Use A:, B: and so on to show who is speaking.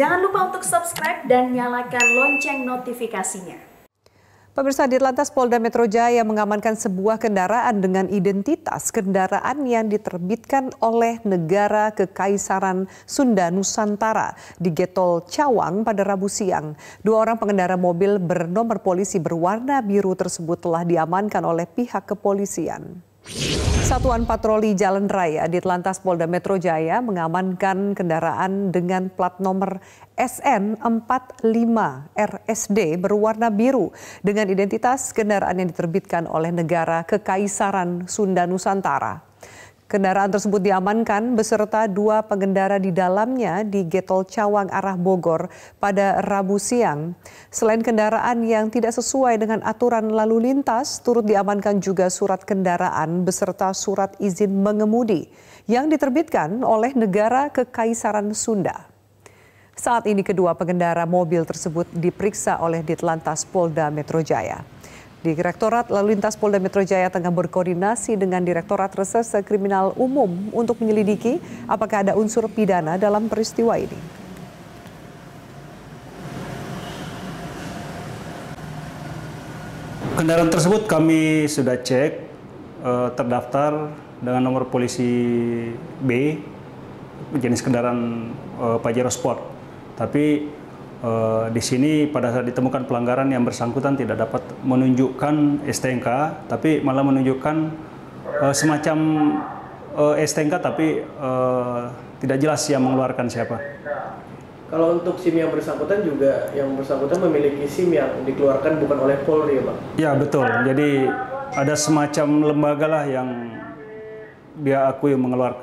A: Jangan lupa untuk subscribe dan nyalakan lonceng notifikasinya.
B: Pemirsa Lantas Polda Metro Jaya mengamankan sebuah kendaraan dengan identitas kendaraan yang diterbitkan oleh negara Kekaisaran Sunda Nusantara di Getol Cawang pada Rabu siang. Dua orang pengendara mobil bernomor polisi berwarna biru tersebut telah diamankan oleh pihak kepolisian. Satuan Patroli Jalan Raya di Telantas Polda Metro Jaya mengamankan kendaraan dengan plat nomor SN45 RSD berwarna biru dengan identitas kendaraan yang diterbitkan oleh negara Kekaisaran Sunda Nusantara Kendaraan tersebut diamankan beserta dua pengendara di dalamnya di Getol Cawang arah Bogor pada Rabu siang. Selain kendaraan yang tidak sesuai dengan aturan lalu lintas, turut diamankan juga surat kendaraan beserta surat izin mengemudi yang diterbitkan oleh negara Kekaisaran Sunda. Saat ini kedua pengendara mobil tersebut diperiksa oleh Ditlantas Polda Metro Jaya. Direktorat Lalu Lintas Polda Metro Jaya tengah berkoordinasi dengan Direktorat Reserse Kriminal Umum untuk menyelidiki apakah ada unsur pidana dalam peristiwa ini.
A: Kendaraan tersebut kami sudah cek eh, terdaftar dengan nomor polisi B jenis kendaraan eh, Pajero Sport. Tapi Eh, di sini pada saat ditemukan pelanggaran yang bersangkutan tidak dapat menunjukkan STNK, tapi malah menunjukkan uh, semacam uh, eh, STNK tapi tidak jelas yang mengeluarkan siapa. Kalau untuk SIM yang bersangkutan juga yang bersangkutan memiliki SIM yang dikeluarkan bukan oleh Polri, ya, Pak? Ya, betul. Jadi ada semacam lembaga lah yang dia akui mengeluarkan